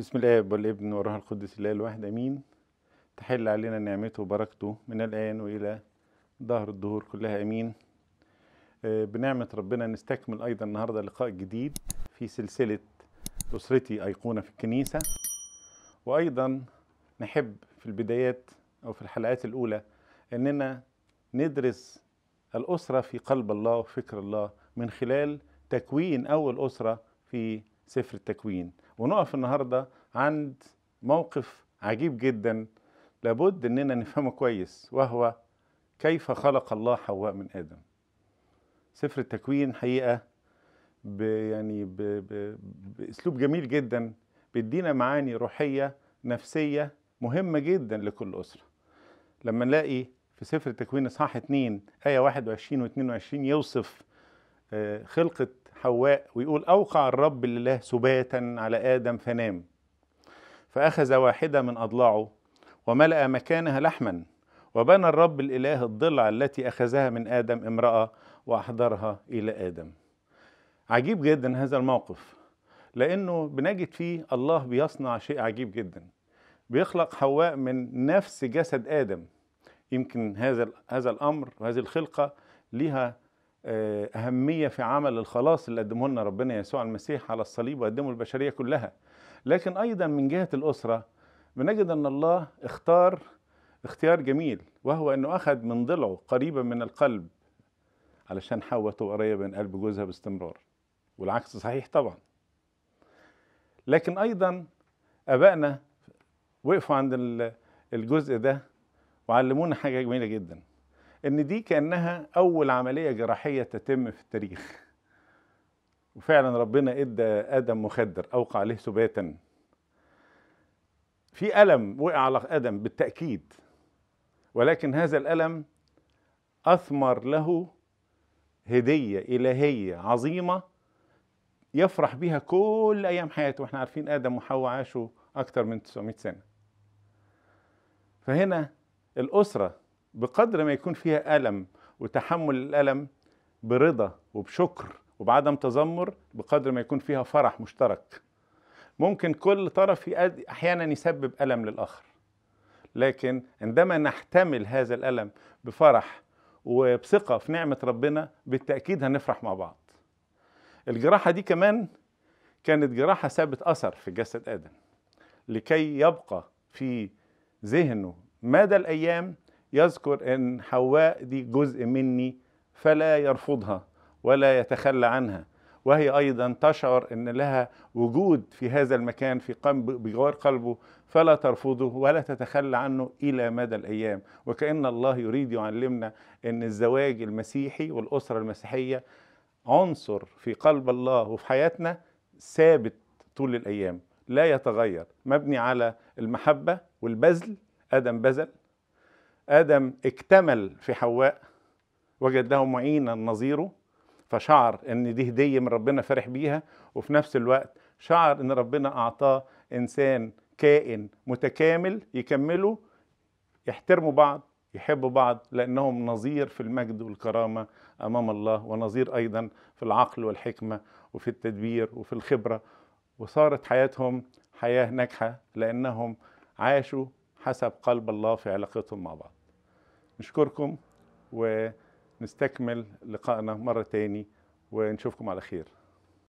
بسم الآب والابن والروح القدس الله الواحد أمين تحل علينا نعمته وبركته من الآن وإلى ظهر الدهور كلها أمين آه، بنعمة ربنا نستكمل أيضا النهاردة لقاء جديد في سلسلة أسرتي أيقونة في الكنيسة وأيضا نحب في البدايات أو في الحلقات الأولى أننا ندرس الأسرة في قلب الله وفكر الله من خلال تكوين أول أسرة في سفر التكوين ونقف النهارده عند موقف عجيب جدا لابد اننا نفهمه كويس وهو كيف خلق الله حواء من ادم سفر التكوين حقيقه بـ يعني بـ بـ باسلوب جميل جدا بيدينا معاني روحيه نفسيه مهمه جدا لكل اسره لما نلاقي في سفر التكوين اصحاح 2 ايه 21 و22 يوصف آه، خلقه حواء ويقول أوقع الرب لله سباتا على آدم فنام فأخذ واحدة من أضلاعه وملأ مكانها لحما وبنى الرب الإله الضلع التي أخذها من آدم امرأة وأحضرها إلى آدم عجيب جدا هذا الموقف لأنه بنجد فيه الله بيصنع شيء عجيب جدا بيخلق حواء من نفس جسد آدم يمكن هذا هذا الأمر وهذه الخلقة لها آه، أهمية في عمل الخلاص اللي قدمه لنا ربنا يسوع المسيح على الصليب وقدمه البشرية كلها لكن أيضا من جهة الأسرة بنجد أن الله اختار اختيار جميل وهو أنه أخذ من ضلعه قريبا من القلب علشان حواء قريبه من قلب جوزها باستمرار والعكس صحيح طبعا لكن أيضا أبائنا وقفوا عند الجزء ده وعلمونا حاجة جميلة جدا ان دي كانها اول عمليه جراحيه تتم في التاريخ وفعلا ربنا ادى ادم مخدر اوقع عليه سباتا في الم وقع على ادم بالتاكيد ولكن هذا الالم اثمر له هديه الهيه عظيمه يفرح بها كل ايام حياته واحنا عارفين ادم وحواء عاشوا اكتر من 900 سنه فهنا الاسره بقدر ما يكون فيها ألم وتحمل الألم برضا وبشكر وبعدم تذمر بقدر ما يكون فيها فرح مشترك ممكن كل طرف أحيانا يسبب ألم للآخر لكن عندما نحتمل هذا الألم بفرح وبثقة في نعمة ربنا بالتأكيد هنفرح مع بعض الجراحة دي كمان كانت جراحة ثابت أثر في جسد آدم لكي يبقى في ذهنه مدى الأيام يذكر ان حواء دي جزء مني فلا يرفضها ولا يتخلى عنها وهي ايضا تشعر ان لها وجود في هذا المكان في قلب بجوار قلبه فلا ترفضه ولا تتخلى عنه الى مدى الايام وكان الله يريد يعلمنا ان الزواج المسيحي والاسره المسيحيه عنصر في قلب الله وفي حياتنا ثابت طول الايام لا يتغير مبني على المحبه والبذل ادم بذل ادم اكتمل في حواء وجد له معينا نظيره فشعر ان دي هديه من ربنا فرح بيها وفي نفس الوقت شعر ان ربنا اعطاه انسان كائن متكامل يكمله يحترموا بعض يحبوا بعض لانهم نظير في المجد والكرامه امام الله ونظير ايضا في العقل والحكمه وفي التدبير وفي الخبره وصارت حياتهم حياه ناجحه لانهم عاشوا حسب قلب الله في علاقتهم مع بعض نشكركم ونستكمل لقائنا مرة تاني ونشوفكم على خير